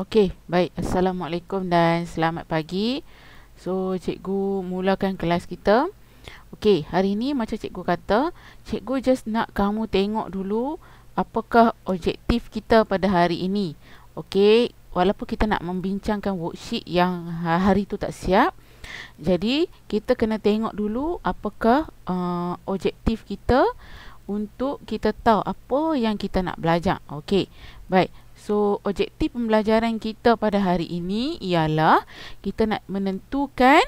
Okey, baik. Assalamualaikum dan selamat pagi. So, cikgu mulakan kelas kita. Okey, hari ini macam cikgu kata, cikgu just nak kamu tengok dulu apakah objektif kita pada hari ini. Okey, walaupun kita nak membincangkan worksheet yang ha-, hari itu tak siap, jadi kita kena tengok dulu apakah uh, objektif kita untuk kita tahu apa yang kita nak belajar. Okey, baik. So, objektif pembelajaran kita pada hari ini ialah kita nak menentukan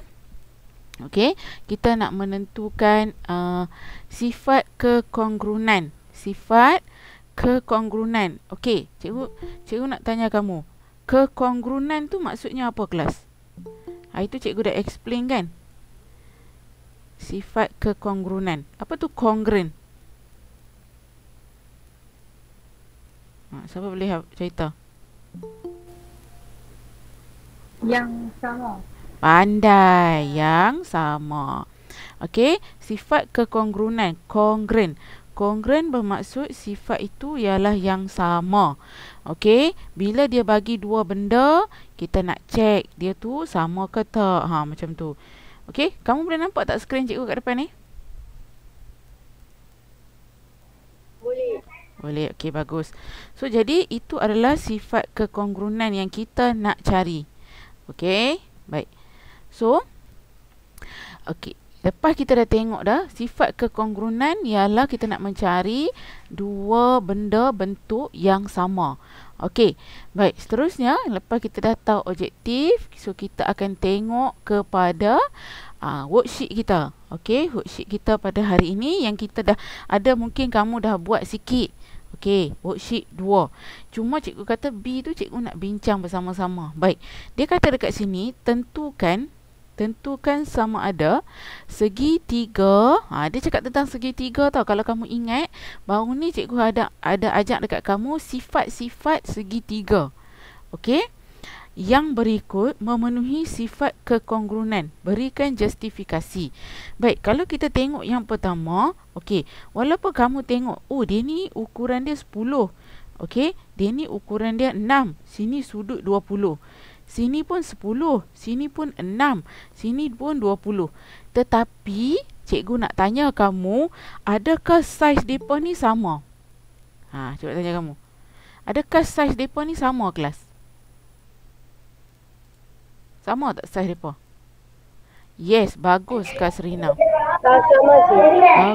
okay? kita nak menentukan uh, sifat kekongruan, sifat kekongruan. Okey, cikgu, cikgu nak tanya kamu. Kekongruan tu maksudnya apa kelas? Ha itu cikgu dah explain kan? Sifat kekongruan. Apa tu kongruen? Ha, siapa boleh ha- cerita? Yang sama. Pandai yang sama. Okey, sifat kekongruenan, kongren. Kongren bermaksud sifat itu ialah yang sama. Okey, bila dia bagi dua benda, kita nak cek dia tu sama ke tak. Ha, macam tu. Okey, kamu boleh nampak tak skrin cikgu kat depan ni? Boleh. Boleh, okey bagus. So jadi itu adalah sifat kekongruenan yang kita nak cari. Okey, baik. So okey, lepas kita dah tengok dah sifat kekongruenan ialah kita nak mencari dua benda bentuk yang sama. Okey, baik. Seterusnya lepas kita dah tahu objektif, so kita akan tengok kepada Uh, worksheet kita. okay worksheet kita pada hari ini yang kita dah ada mungkin kamu dah buat sikit. Okey, worksheet 2. Cuma cikgu kata B tu cikgu nak bincang bersama-sama. Baik. Dia kata dekat sini tentukan tentukan sama ada segi tiga ha, dia cakap tentang segi tiga tau kalau kamu ingat baru ni cikgu ada ada ajak dekat kamu sifat-sifat segi tiga okey yang berikut memenuhi sifat kekongruenan berikan justifikasi baik kalau kita tengok yang pertama okey walaupun kamu tengok oh dia ni ukuran dia 10 okey dia ni ukuran dia 6 sini sudut 20 sini pun 10 sini pun 6 sini pun 20 tetapi cikgu nak tanya kamu adakah saiz depa ni sama ha cuba tanya kamu adakah saiz depa ni sama kelas sama tak Sah Ripa? Yes, bagus Kasrina.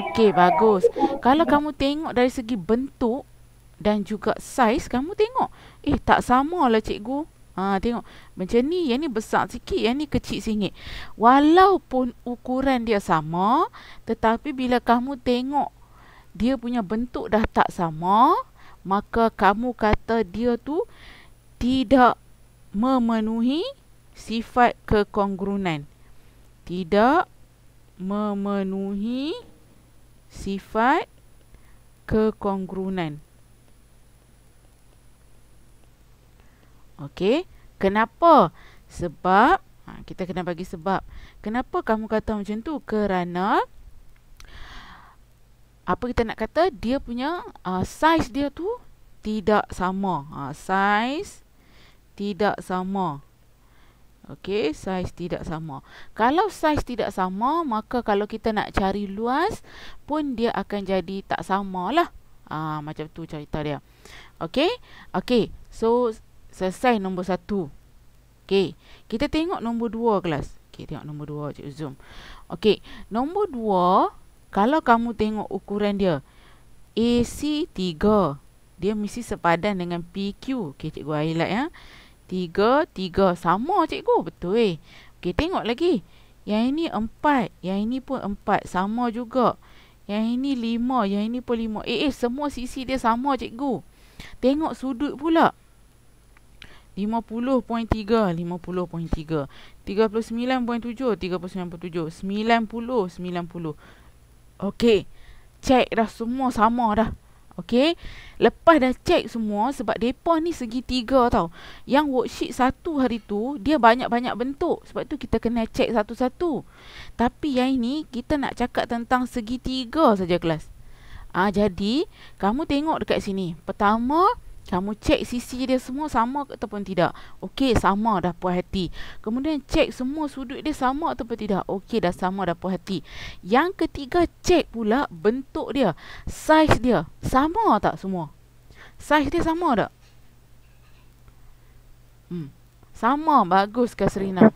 Okey, bagus. Kalau kamu tengok dari segi bentuk dan juga saiz, kamu tengok. Eh, tak sama, samalah cikgu. Ha, tengok. Macam ni, yang ni besar sikit, yang ni kecil sikit. Walaupun ukuran dia sama, tetapi bila kamu tengok dia punya bentuk dah tak sama, maka kamu kata dia tu tidak memenuhi sifat kekongrunan tidak memenuhi sifat kekongrunan okey kenapa sebab ha, kita kena bagi sebab kenapa kamu kata macam tu kerana apa kita nak kata dia punya uh, size dia tu tidak sama uh, size tidak sama Okey, saiz tidak sama. Kalau saiz tidak sama, maka kalau kita nak cari luas pun dia akan jadi tak samalah. Ah ha, macam tu cerita dia. Okey. Okey. So selesai nombor satu. Okey. Kita tengok nombor dua kelas. Okey, tengok nombor dua cikgu Zoom. Okey. Nombor dua, kalau kamu tengok ukuran dia AC 3. Dia mesti sepadan dengan PQ. Okey, cikgu highlight ya. Tiga, tiga. Sama cikgu. Betul eh. Okey, tengok lagi. Yang ini empat. Yang ini pun empat. Sama juga. Yang ini lima. Yang ini pun lima. Eh, eh. Semua sisi dia sama cikgu. Tengok sudut pula. 50.3 50.3 39.7 39.7 90 90 Okey Check dah semua sama dah Okey, Lepas dah check semua Sebab depa ni segitiga tiga tau Yang worksheet satu hari tu Dia banyak-banyak bentuk Sebab tu kita kena check satu-satu Tapi yang ini Kita nak cakap tentang segitiga saja kelas Ah ha, Jadi Kamu tengok dekat sini Pertama kamu cek sisi dia semua sama ataupun tidak. Okey, sama dah puas hati. Kemudian cek semua sudut dia sama ataupun tidak. Okey, dah sama dah puas hati. Yang ketiga, cek pula bentuk dia. Saiz dia. Sama tak semua? Saiz dia sama tak? Hmm. Sama. Bagus, Kasrina.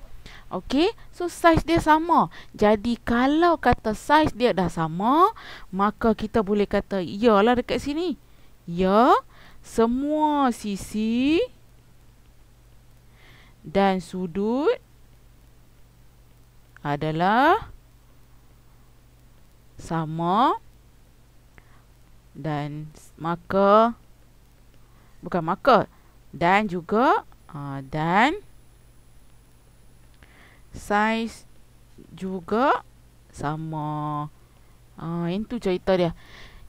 Okey, so saiz dia sama. Jadi kalau kata saiz dia dah sama, maka kita boleh kata iyalah dekat sini. Ya. Yeah semua sisi dan sudut adalah sama dan maka bukan maka dan juga ha, dan saiz juga sama ah itu cerita dia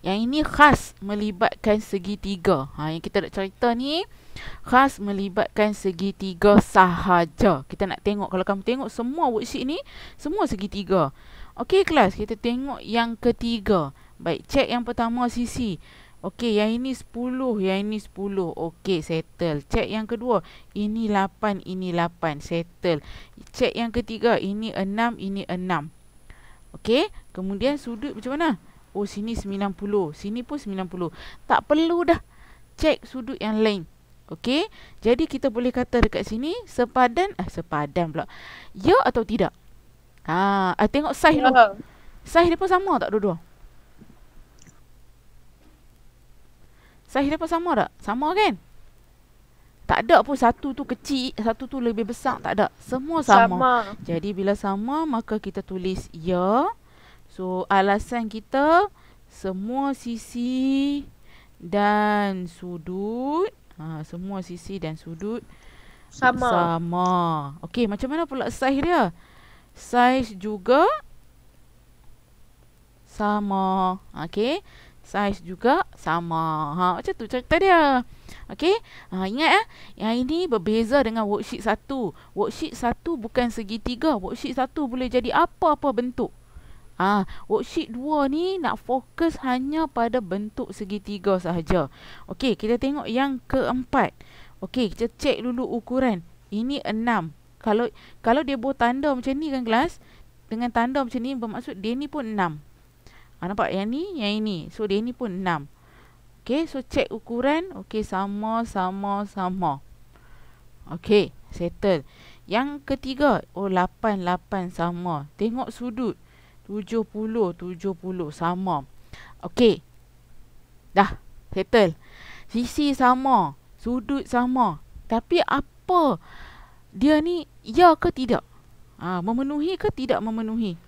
yang ini khas melibatkan segitiga. Ha, yang kita nak cerita ni khas melibatkan segitiga sahaja. Kita nak tengok kalau kamu tengok semua worksheet ni semua segitiga. Okey kelas, kita tengok yang ketiga. Baik, check yang pertama sisi. Okey, yang ini 10, yang ini 10. Okey, settle. Check yang kedua. Ini 8, ini 8. Settle. Check yang ketiga. Ini 6, ini 6. Okey, kemudian sudut macam mana? oh sini 90, sini pun 90. Tak perlu dah cek sudut yang lain. Okay, Jadi kita boleh kata dekat sini sepadan eh sepadan pula. Ya atau tidak? Ha, ah, tengok saiz dulu. Ya. Saiz dia pun sama tak dua-dua? Saiz dia pun sama tak? Sama kan? Tak ada pun satu tu kecil, satu tu lebih besar. Tak ada. Semua sama. sama. Jadi bila sama, maka kita tulis Ya. So alasan kita semua sisi dan sudut ha, Semua sisi dan sudut sama. sama Okay macam mana pula saiz dia Saiz juga sama okey? Saiz juga sama ha, Macam tu cerita dia okey? ha, Ingat ya Yang ini berbeza dengan worksheet satu Worksheet satu bukan segitiga Worksheet satu boleh jadi apa-apa bentuk Ah, ha, worksheet 2 ni nak fokus hanya pada bentuk segitiga sahaja. Okey, kita tengok yang keempat. Okey, kita check dulu ukuran. Ini 6. Kalau kalau dia buat tanda macam ni kan kelas, dengan tanda macam ni bermaksud dia ni pun 6. Ah ha, nampak yang ni, yang ini. So dia ni pun 6. Okey, so cek ukuran. Okey, sama sama sama. Okey, settle. Yang ketiga, oh 8 8 sama. Tengok sudut. 70 70 sama. Okey. Dah settle. Sisi sama, sudut sama. Tapi apa dia ni ya ke tidak? Ha, memenuhi ke tidak memenuhi?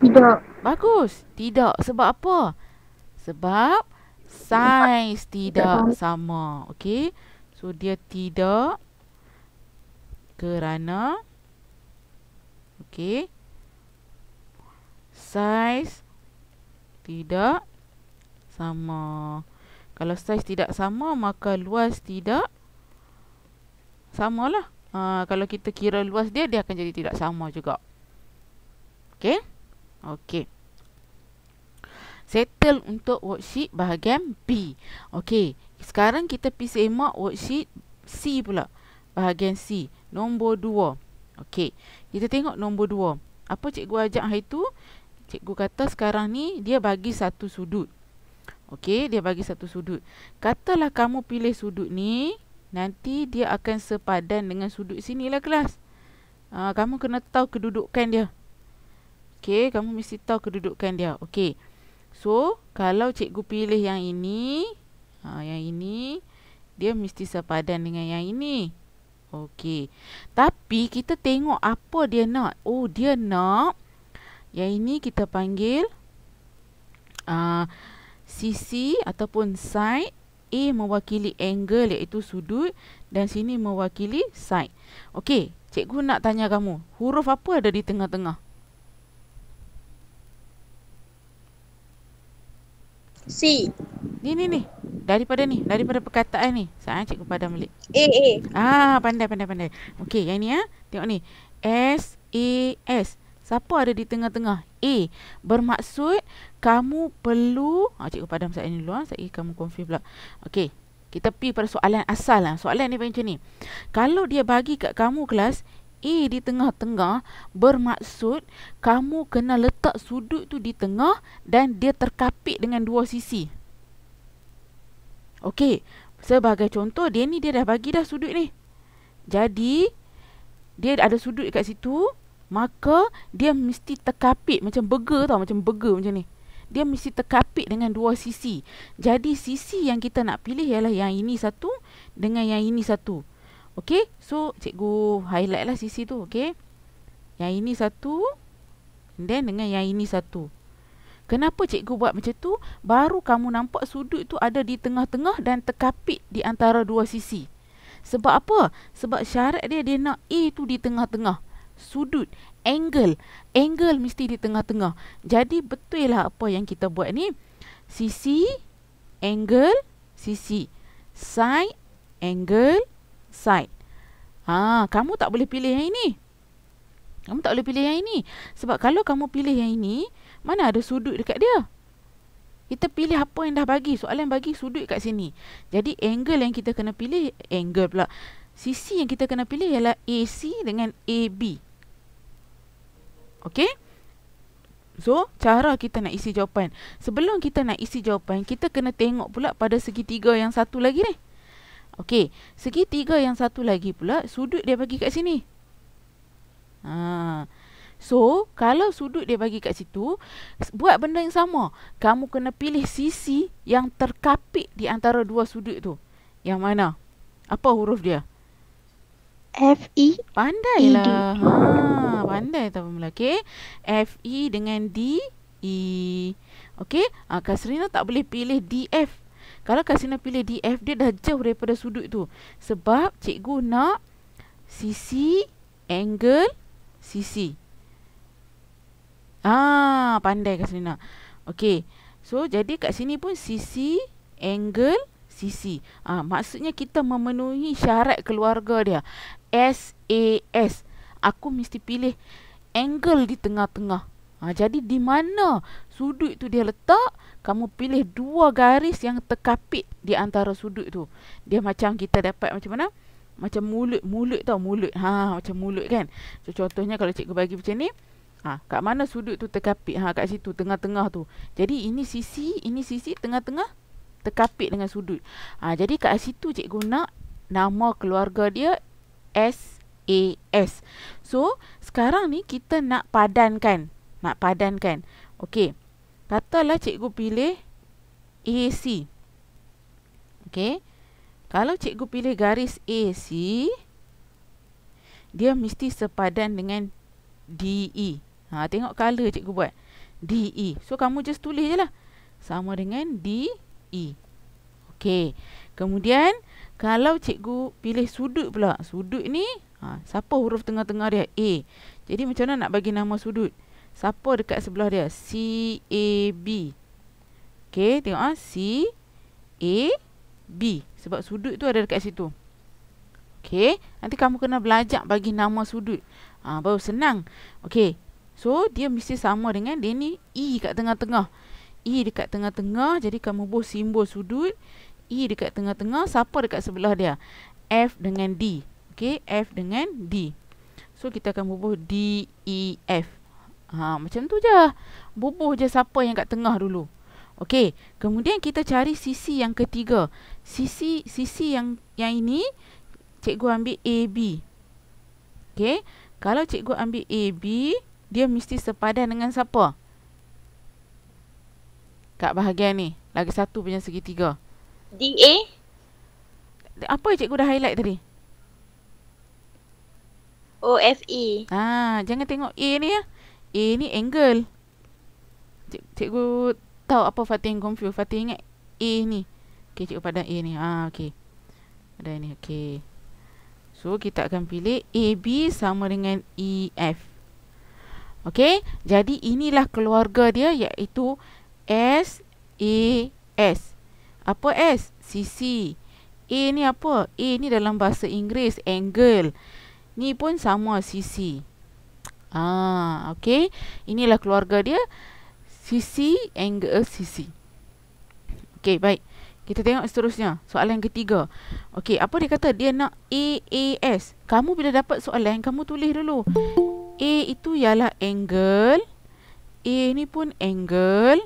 Tidak. Bagus. Tidak. Sebab apa? Sebab saiz tidak sama. Okey. So dia tidak kerana Okey size tidak sama. Kalau size tidak sama, maka luas tidak samalah. Uh, kalau kita kira luas dia, dia akan jadi tidak sama juga. Okey? Okey. Settle untuk worksheet bahagian B. Okey. Sekarang kita pergi semak worksheet C pula. Bahagian C. Nombor 2. Okey. Kita tengok nombor 2. Apa cikgu ajak hari tu? Okey cikgu kata sekarang ni dia bagi satu sudut. Okey, dia bagi satu sudut. Katalah kamu pilih sudut ni, nanti dia akan sepadan dengan sudut sini lah kelas. Uh, kamu kena tahu kedudukan dia. Okey, kamu mesti tahu kedudukan dia. Okey. So, kalau cikgu pilih yang ini, uh, yang ini, dia mesti sepadan dengan yang ini. Okey. Tapi, kita tengok apa dia nak. Oh, dia nak yang ini kita panggil uh, ah, sisi ataupun side. A mewakili angle iaitu sudut dan sini mewakili side. Okey, cikgu nak tanya kamu, huruf apa ada di tengah-tengah? C. Ni ni ni. Daripada ni, daripada perkataan ni. Saya cikgu pada balik. A A. Ah, pandai pandai pandai. Okey, yang ni ah. Ha? Tengok ni. S A S. Siapa ada di tengah-tengah? A. Bermaksud kamu perlu... Ha, cikgu padam saat ini dulu. Ha. Saya kamu confuse pula. Okey. Kita pi pada soalan asal. Ha. Soalan ni macam ni. Kalau dia bagi kat kamu kelas, A di tengah-tengah bermaksud kamu kena letak sudut tu di tengah dan dia terkapit dengan dua sisi. Okey. Sebagai contoh, dia ni dia dah bagi dah sudut ni. Jadi, dia ada sudut kat situ maka dia mesti terkapit macam burger tau macam burger macam ni dia mesti terkapit dengan dua sisi jadi sisi yang kita nak pilih ialah yang ini satu dengan yang ini satu okey so cikgu highlight lah sisi tu okey yang ini satu then dengan yang ini satu Kenapa cikgu buat macam tu? Baru kamu nampak sudut tu ada di tengah-tengah dan terkapit di antara dua sisi. Sebab apa? Sebab syarat dia dia nak A tu di tengah-tengah sudut, angle. Angle mesti di tengah-tengah. Jadi betul lah apa yang kita buat ni. Sisi, angle, sisi. Side, angle, side. Ha, kamu tak boleh pilih yang ini. Kamu tak boleh pilih yang ini. Sebab kalau kamu pilih yang ini, mana ada sudut dekat dia? Kita pilih apa yang dah bagi. Soalan bagi sudut kat sini. Jadi angle yang kita kena pilih, angle pula. Sisi yang kita kena pilih ialah AC dengan AB. Okay? So, cara kita nak isi jawapan. Sebelum kita nak isi jawapan, kita kena tengok pula pada segitiga yang satu lagi ni. Okey, segitiga yang satu lagi pula, sudut dia bagi kat sini. Ha. So, kalau sudut dia bagi kat situ, buat benda yang sama. Kamu kena pilih sisi yang terkapit di antara dua sudut tu. Yang mana? Apa huruf dia? F E pandai e lah ha pandai tahu mula okey F E dengan D E okey ha, ah, Kasrina tak boleh pilih D F kalau Kasrina pilih D F dia dah jauh daripada sudut tu sebab cikgu nak sisi angle sisi Ah, pandai Kasrina. Okey. So jadi kat sini pun sisi angle sisi. Ah, maksudnya kita memenuhi syarat keluarga dia. SAS. Aku mesti pilih angle di tengah-tengah. Ha, jadi di mana sudut tu dia letak, kamu pilih dua garis yang terkapit di antara sudut tu. Dia macam kita dapat macam mana? Macam mulut, mulut tau mulut. Ha, macam mulut kan? So, contohnya kalau cikgu bagi macam ni, ha, kat mana sudut tu terkapit? Ha, kat situ, tengah-tengah tu. Jadi ini sisi, ini sisi tengah-tengah terkapit dengan sudut. Ha, jadi kat situ cikgu nak nama keluarga dia SAS. So, sekarang ni kita nak padankan. Nak padankan. Okey. Katalah cikgu pilih AC. Okey. Kalau cikgu pilih garis AC, dia mesti sepadan dengan DE. Ha, tengok color cikgu buat. DE. So, kamu just tulis je lah. Sama dengan DE. Okey. Kemudian, kalau cikgu pilih sudut pula. Sudut ni, ha, siapa huruf tengah-tengah dia? A. Jadi macam mana nak bagi nama sudut? Siapa dekat sebelah dia? C, A, B. Okey, tengok. Ha. C, A, B. Sebab sudut tu ada dekat situ. Okey, nanti kamu kena belajar bagi nama sudut. Ha, baru senang. Okey, so dia mesti sama dengan dia ni E kat tengah-tengah. E dekat tengah-tengah. Jadi kamu boleh simbol sudut. E dekat tengah-tengah Siapa dekat sebelah dia F dengan D Okay F dengan D So kita akan bubuh D, E, F ha, Macam tu je Bubuh je siapa yang kat tengah dulu Okay Kemudian kita cari sisi yang ketiga Sisi sisi yang yang ini Cikgu ambil AB, B Okay Kalau cikgu ambil AB, Dia mesti sepadan dengan siapa? Kat bahagian ni Lagi satu punya segitiga DA apa cikgu dah highlight tadi? OFE. Ah, ha, jangan tengok A ni ya. A ni angle. Cik, cikgu tahu apa Fatih yang confuse? Fatih ingat A ni. Okey, cikgu padan A ni. Ah, okey. Padan ni, okey. So, kita akan pilih AB sama dengan EF. Okey, jadi inilah keluarga dia iaitu SAS. Apa S? Sisi. A ni apa? A ni dalam bahasa Inggeris. Angle. Ni pun sama sisi. Ah, okay. Inilah keluarga dia. Sisi, angle, sisi. Okay, baik. Kita tengok seterusnya. Soalan yang ketiga. Okay, apa dia kata? Dia nak A, A, S. Kamu bila dapat soalan, kamu tulis dulu. A itu ialah angle. A ni pun angle.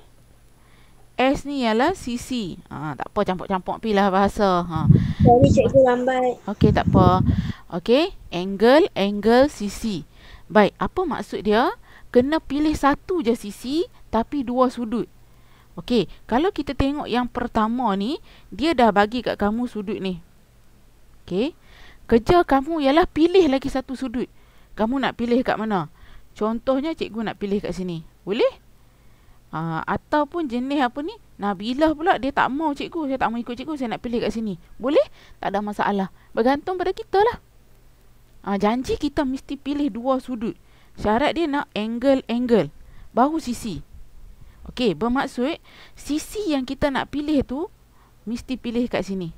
S ni ialah CC. Ha, tak apa, campur-campur pilah bahasa. Ha. Sorry, cikgu lambat. Okey, tak apa. Okey, angle, angle, CC. Baik, apa maksud dia? Kena pilih satu je CC, tapi dua sudut. Okey, kalau kita tengok yang pertama ni, dia dah bagi kat kamu sudut ni. Okey, kerja kamu ialah pilih lagi satu sudut. Kamu nak pilih kat mana? Contohnya, cikgu nak pilih kat sini. Boleh? Ha, ataupun jenis apa ni Nabilah pula dia tak mau cikgu Saya tak mau ikut cikgu saya nak pilih kat sini Boleh? Tak ada masalah Bergantung pada kita lah ha, Janji kita mesti pilih dua sudut Syarat dia nak angle-angle Baru sisi Okey bermaksud Sisi yang kita nak pilih tu Mesti pilih kat sini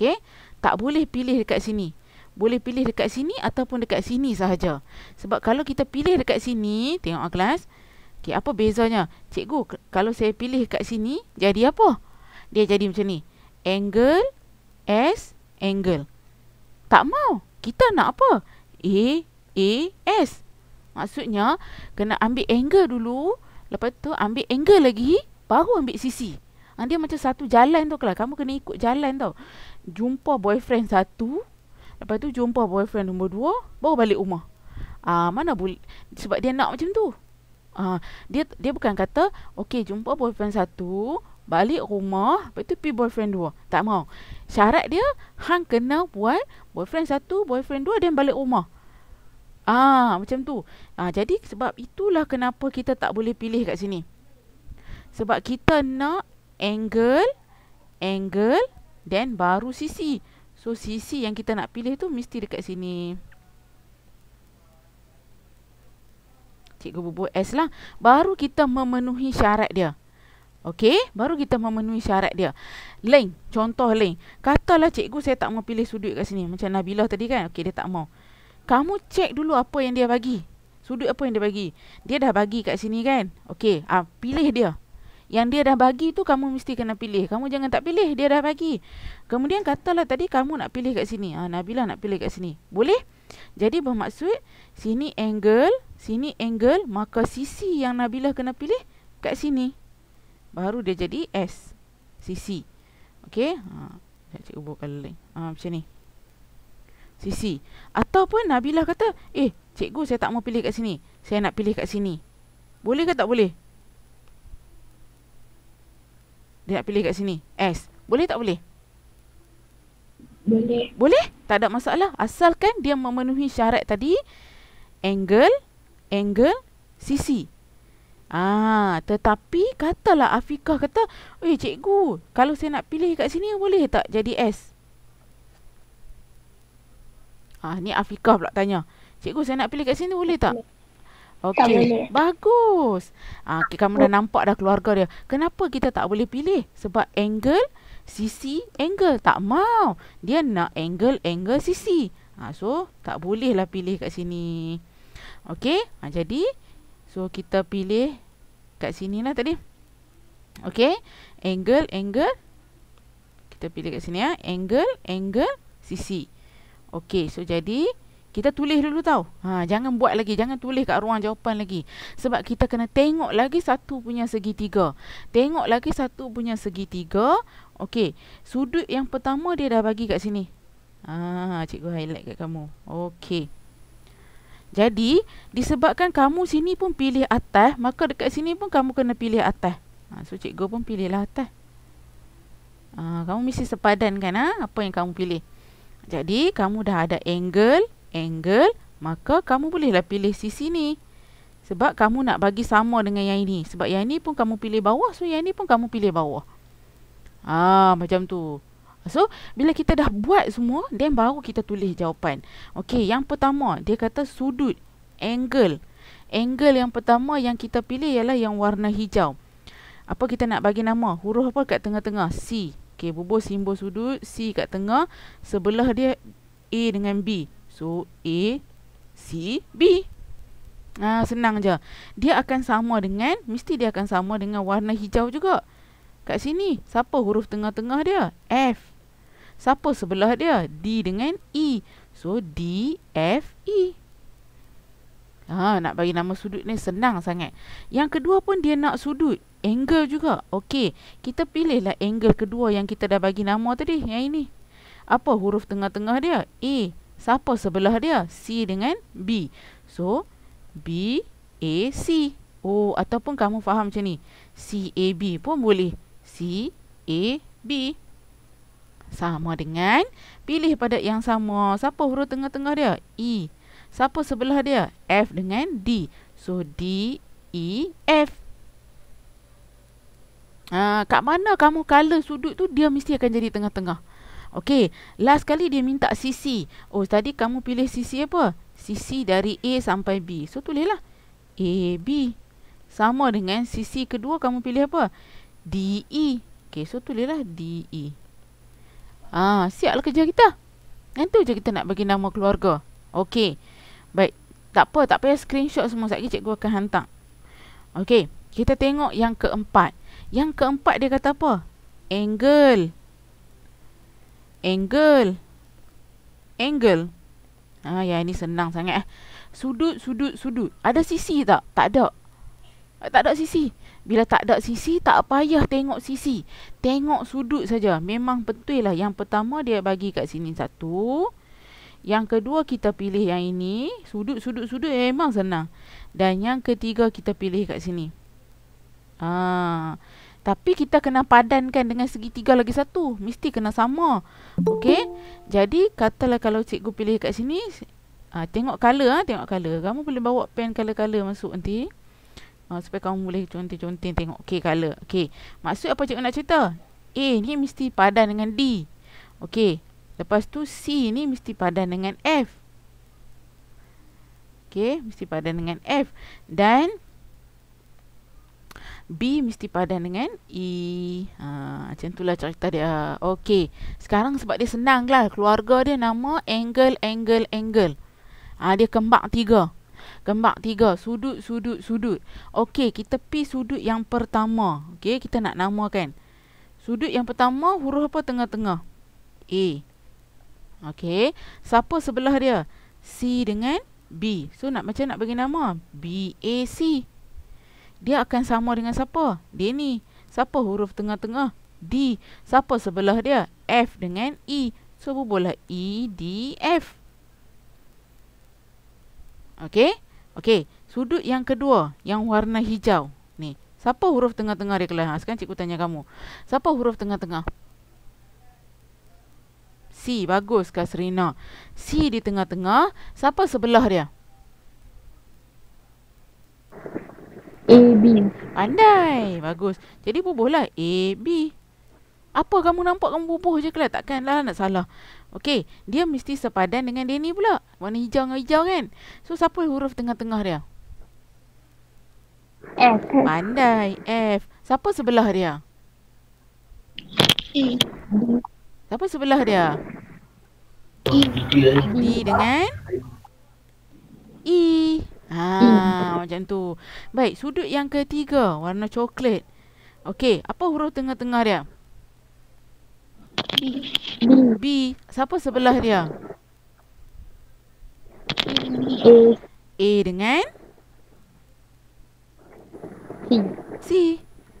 Okey Tak boleh pilih dekat sini boleh pilih dekat sini ataupun dekat sini sahaja. Sebab kalau kita pilih dekat sini, tengok kelas, Okey, apa bezanya? Cikgu, kalau saya pilih kat sini, jadi apa? Dia jadi macam ni. Angle S angle. Tak mau. Kita nak apa? A A S. Maksudnya kena ambil angle dulu, lepas tu ambil angle lagi, baru ambil sisi. Ah ha, dia macam satu jalan tu kelah. Kamu kena ikut jalan tau. Jumpa boyfriend satu, lepas tu jumpa boyfriend nombor dua, baru balik rumah. Ah mana boleh sebab dia nak macam tu. Ah, uh, dia dia bukan kata, okey jumpa boyfriend satu, balik rumah, lepas tu pergi boyfriend dua. Tak mau. Syarat dia hang kena buat boyfriend satu, boyfriend dua dan balik rumah. Ah, uh, macam tu. Ah, uh, jadi sebab itulah kenapa kita tak boleh pilih kat sini. Sebab kita nak angle angle dan baru sisi. So sisi yang kita nak pilih tu mesti dekat sini. cikgu bubuh S lah. Baru kita memenuhi syarat dia. Okey, baru kita memenuhi syarat dia. lain contoh leng. Katalah cikgu saya tak mau pilih sudut kat sini. Macam Nabilah tadi kan. Okey, dia tak mau. Kamu cek dulu apa yang dia bagi. Sudut apa yang dia bagi. Dia dah bagi kat sini kan. Okey, ah, pilih dia yang dia dah bagi tu kamu mesti kena pilih. Kamu jangan tak pilih, dia dah bagi. Kemudian katalah tadi kamu nak pilih kat sini. Ah ha, Nabilah nak pilih kat sini. Boleh? Jadi bermaksud sini angle, sini angle, maka sisi yang Nabila kena pilih kat sini. Baru dia jadi S. Sisi. Okey? Ha, saya cikgu buatkan link. Ha, macam ni. Sisi. Ataupun Nabila kata, eh, cikgu saya tak mau pilih kat sini. Saya nak pilih kat sini. Boleh ke tak boleh? dia nak pilih kat sini S boleh tak boleh boleh boleh tak ada masalah asalkan dia memenuhi syarat tadi angle angle sisi ah tetapi katalah Afiqah kata eh cikgu kalau saya nak pilih kat sini boleh tak jadi S ah ni Afiqah pula tanya cikgu saya nak pilih kat sini boleh tak boleh. Okay. Bagus. Ha, ah, okay, kamu dah nampak dah keluarga dia. Kenapa kita tak boleh pilih? Sebab angle, sisi, angle. Tak mau. Dia nak angle, angle, sisi. Ha, ah, so, tak bolehlah pilih kat sini. Okay. Ha, ah, jadi, so kita pilih kat sini lah tadi. Okay. Angle, angle. Kita pilih kat sini ya. Angle, angle, sisi. Okay. So, jadi kita tulis dulu tau. Ha, jangan buat lagi. Jangan tulis kat ruang jawapan lagi. Sebab kita kena tengok lagi satu punya segitiga. Tengok lagi satu punya segitiga. Okey. Sudut yang pertama dia dah bagi kat sini. Ha, cikgu highlight kat kamu. Okey. Jadi, disebabkan kamu sini pun pilih atas, maka dekat sini pun kamu kena pilih atas. Ha, so, cikgu pun pilihlah atas. Ha, kamu mesti sepadan kan ha? apa yang kamu pilih. Jadi, kamu dah ada angle angle, maka kamu bolehlah pilih sisi ni. Sebab kamu nak bagi sama dengan yang ini. Sebab yang ini pun kamu pilih bawah, so yang ini pun kamu pilih bawah. Ah, macam tu. So, bila kita dah buat semua, then baru kita tulis jawapan. Okey, yang pertama, dia kata sudut, angle. Angle yang pertama yang kita pilih ialah yang warna hijau. Apa kita nak bagi nama? Huruf apa kat tengah-tengah? C. Okey, bubur simbol sudut, C kat tengah, sebelah dia A dengan B. So A e, C B. Ha senang je. Dia akan sama dengan mesti dia akan sama dengan warna hijau juga. Kat sini siapa huruf tengah-tengah dia? F. Siapa sebelah dia? D dengan E. So D F E. Ha nak bagi nama sudut ni senang sangat. Yang kedua pun dia nak sudut angle juga. Okey, kita pilihlah angle kedua yang kita dah bagi nama tadi, yang ini. Apa huruf tengah-tengah dia? A. Siapa sebelah dia? C dengan B. So, B, A, C. Oh, ataupun kamu faham macam ni. C, A, B pun boleh. C, A, B. Sama dengan, pilih pada yang sama. Siapa huruf tengah-tengah dia? E. Siapa sebelah dia? F dengan D. So, D, E, F. Uh, kat mana kamu color sudut tu, dia mesti akan jadi tengah-tengah. Okey, last kali dia minta CC. Oh, tadi kamu pilih CC apa? CC dari A sampai B. So, tulislah. A, B. Sama dengan CC kedua kamu pilih apa? D, E. Okey, so tulislah D, E. Ah, siaplah kerja kita. Yang tu je kita nak bagi nama keluarga. Okey. Baik. Tak apa, tak payah screenshot semua. Sekejap cikgu akan hantar. Okey. Kita tengok yang keempat. Yang keempat dia kata apa? Angle angle angle ah, ya ini senang sangat eh. sudut sudut sudut ada sisi tak tak ada tak ada sisi bila tak ada sisi tak payah tengok sisi tengok sudut saja memang betul lah yang pertama dia bagi kat sini satu yang kedua kita pilih yang ini sudut sudut sudut memang senang dan yang ketiga kita pilih kat sini ah tapi kita kena padankan dengan segitiga lagi satu. Mesti kena sama. Okey. Jadi katalah kalau cikgu pilih kat sini. Ha, tengok colour. Ha, tengok colour. Kamu boleh bawa pen colour-colour masuk nanti. Ha, supaya kamu boleh conteng-conteng tengok. Okey colour. Okey. Maksud apa cikgu nak cerita? A ni mesti padan dengan D. Okey. Lepas tu C ni mesti padan dengan F. Okey. Mesti padan dengan F. Dan... B mesti padan dengan E ha, Macam itulah cerita dia Okey. Sekarang sebab dia senang lah Keluarga dia nama Angle, angle, angle ha, Dia kembak tiga Kembak tiga Sudut, sudut, sudut Okey kita pi sudut yang pertama Okey kita nak namakan Sudut yang pertama huruf apa tengah-tengah A Okey. Siapa sebelah dia C dengan B So nak macam nak bagi nama B A C dia akan sama dengan siapa? D ni. Siapa huruf tengah-tengah? D. Siapa sebelah dia? F dengan E. So, bubuhlah E, D, F. Okey? Okey. Sudut yang kedua, yang warna hijau. Ni. Siapa huruf tengah-tengah dia kelas? Ha, sekarang cikgu tanya kamu. Siapa huruf tengah-tengah? C. Bagus, Kak Serena. C di tengah-tengah. Siapa sebelah dia? Dia. A, B. Pandai. Bagus. Jadi bubuh lah. A, B. Apa kamu nampak kamu bubuh je kelah. Takkanlah nak salah. Okey. Dia mesti sepadan dengan dia ni pula. Warna hijau dengan hijau kan. So, siapa huruf tengah-tengah dia? F. Pandai. F. Siapa sebelah dia? E. Siapa sebelah dia? E. D e dengan? E. Ha mm. macam tu. Baik, sudut yang ketiga warna coklat. Okey, apa huruf tengah-tengah dia? B. B. Siapa sebelah dia? A. A dengan C. C.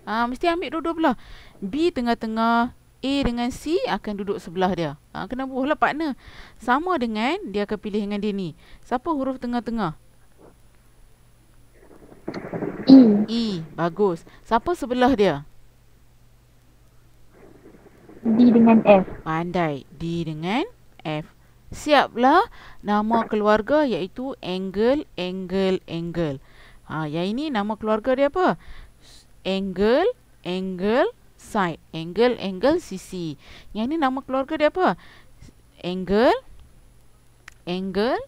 Ha, mesti ambil dua-dua belah. B tengah-tengah A dengan C akan duduk sebelah dia. Ha, kena buah lah partner. Sama dengan dia akan pilih dengan dia ni. Siapa huruf tengah-tengah? E. E, bagus. Siapa sebelah dia? D dengan F. Pandai. D dengan F. Siaplah nama keluarga iaitu angle, angle, angle. Ha, yang ini nama keluarga dia apa? Angle, angle, side. Angle, angle, sisi. Yang ini nama keluarga dia apa? Angle, angle,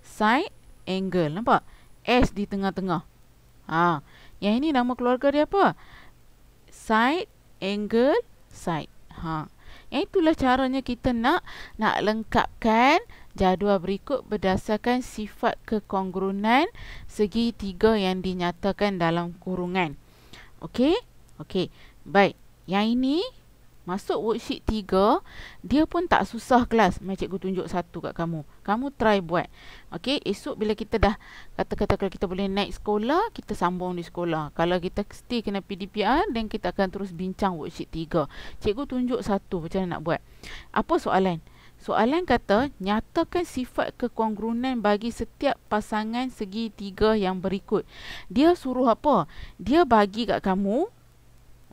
side, angle. Nampak? S di tengah-tengah. Ha, yang ini nama keluarga dia apa? Side angle side. Ha. Yang itulah caranya kita nak nak lengkapkan jadual berikut berdasarkan sifat kekongruenan segi tiga yang dinyatakan dalam kurungan. Okey? Okey. Baik. Yang ini Masuk worksheet tiga, dia pun tak susah kelas. Macam cikgu tunjuk satu kat kamu. Kamu try buat. Okey, esok bila kita dah kata-kata kalau kita boleh naik sekolah, kita sambung di sekolah. Kalau kita still kena PDPR, then kita akan terus bincang worksheet tiga. Cikgu tunjuk satu macam mana nak buat. Apa soalan? Soalan kata, nyatakan sifat kekongruenan bagi setiap pasangan segi tiga yang berikut. Dia suruh apa? Dia bagi kat kamu.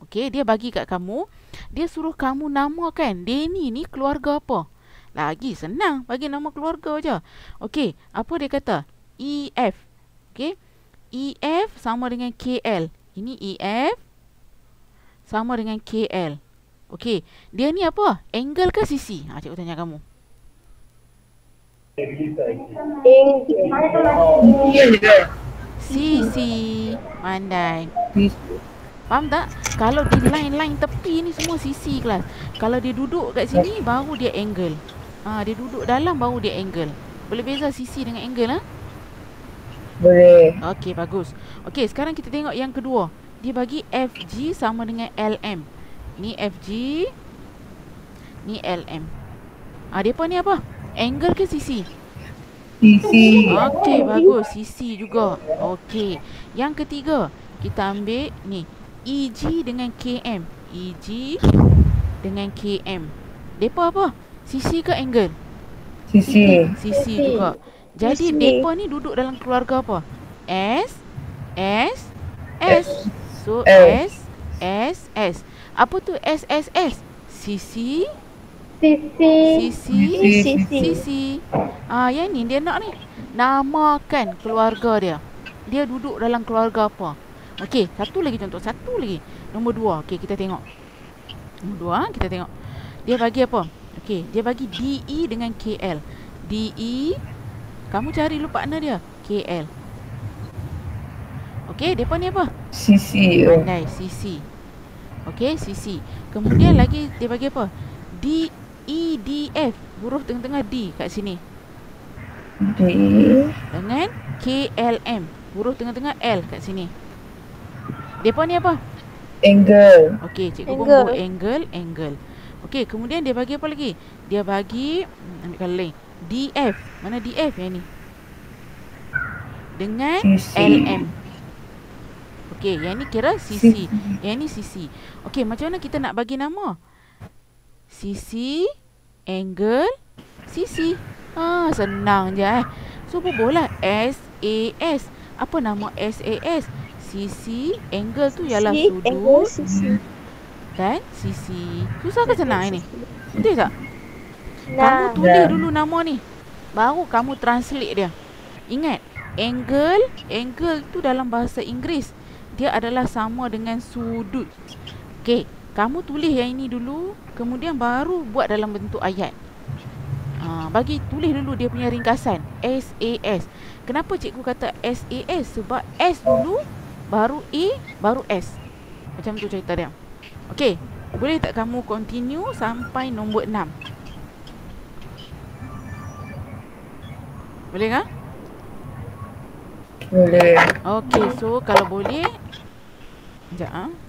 Okey, dia bagi kat kamu. Okey dia suruh kamu nama kan? Denny ni keluarga apa? Lagi senang bagi nama keluarga je. Okey, apa dia kata? EF. Okey. EF sama dengan KL. Ini EF sama dengan KL. Okey, dia ni apa? Angle ke sisi? Ha, cikgu tanya kamu. Angle. Sisi. Pandai. Sisi. Faham tak? Kalau di line-line tepi ni semua sisi kelas. Kalau dia duduk kat sini baru dia angle. Ah ha, dia duduk dalam baru dia angle. Boleh beza sisi dengan angle ah? Ha? Boleh. Okey bagus. Okey sekarang kita tengok yang kedua. Dia bagi FG sama dengan LM. Ni FG. Ni LM. Ah ha, dia ni apa? Angle ke sisi? Sisi. Okey bagus. Sisi juga. Okey. Yang ketiga kita ambil ni EG dengan KM EG dengan KM Depa apa? CC ke angle? CC CC juga Jadi depa ni duduk dalam keluarga apa? S S S So S S S Apa tu S S S? CC CC CC CC Ah yang ni dia nak ni Namakan keluarga dia Dia duduk dalam keluarga apa? Okey, satu lagi contoh. Satu lagi. Nombor dua. Okey, kita tengok. Nombor dua, ah, kita tengok. Dia bagi apa? Okey, dia bagi DE dengan KL. DE, kamu cari dulu partner dia. KL. Okey, depa ni apa? CC. Nah, CC. Okey, CC. Kemudian lagi dia bagi apa? D E D F huruf tengah-tengah D kat sini. D e. dengan K L M huruf tengah-tengah L kat sini. Depa ni apa? Angle. Okey, cikgu angle. bumbu angle, angle. Okey, kemudian dia bagi apa lagi? Dia bagi hmm, ambil kalau lain. DF. Mana DF yang ni? Dengan CC. LM. Okey, yang ni kira CC. CC. Yang ni CC. Okey, macam mana kita nak bagi nama? CC, angle, CC. Ah, ha, senang je eh. So, bubuh S, A, S. Apa nama S, A, S? sisi angle tu ialah sisi, sudut. Angle, sisi. Kan? Sisi. Susah ke senang ini? Betul tak? Nah. Kamu tulis yeah. dulu nama ni. Baru kamu translate dia. Ingat, angle, angle tu dalam bahasa Inggris dia adalah sama dengan sudut. Okey, kamu tulis yang ini dulu, kemudian baru buat dalam bentuk ayat. Ha, bagi tulis dulu dia punya ringkasan. S A S. Kenapa cikgu kata S A S? Sebab S dulu baru A, baru S. Macam tu cerita dia. Okey. Boleh tak kamu continue sampai nombor 6? Boleh kan? Boleh. Okey, so kalau boleh. Sekejap. Ha?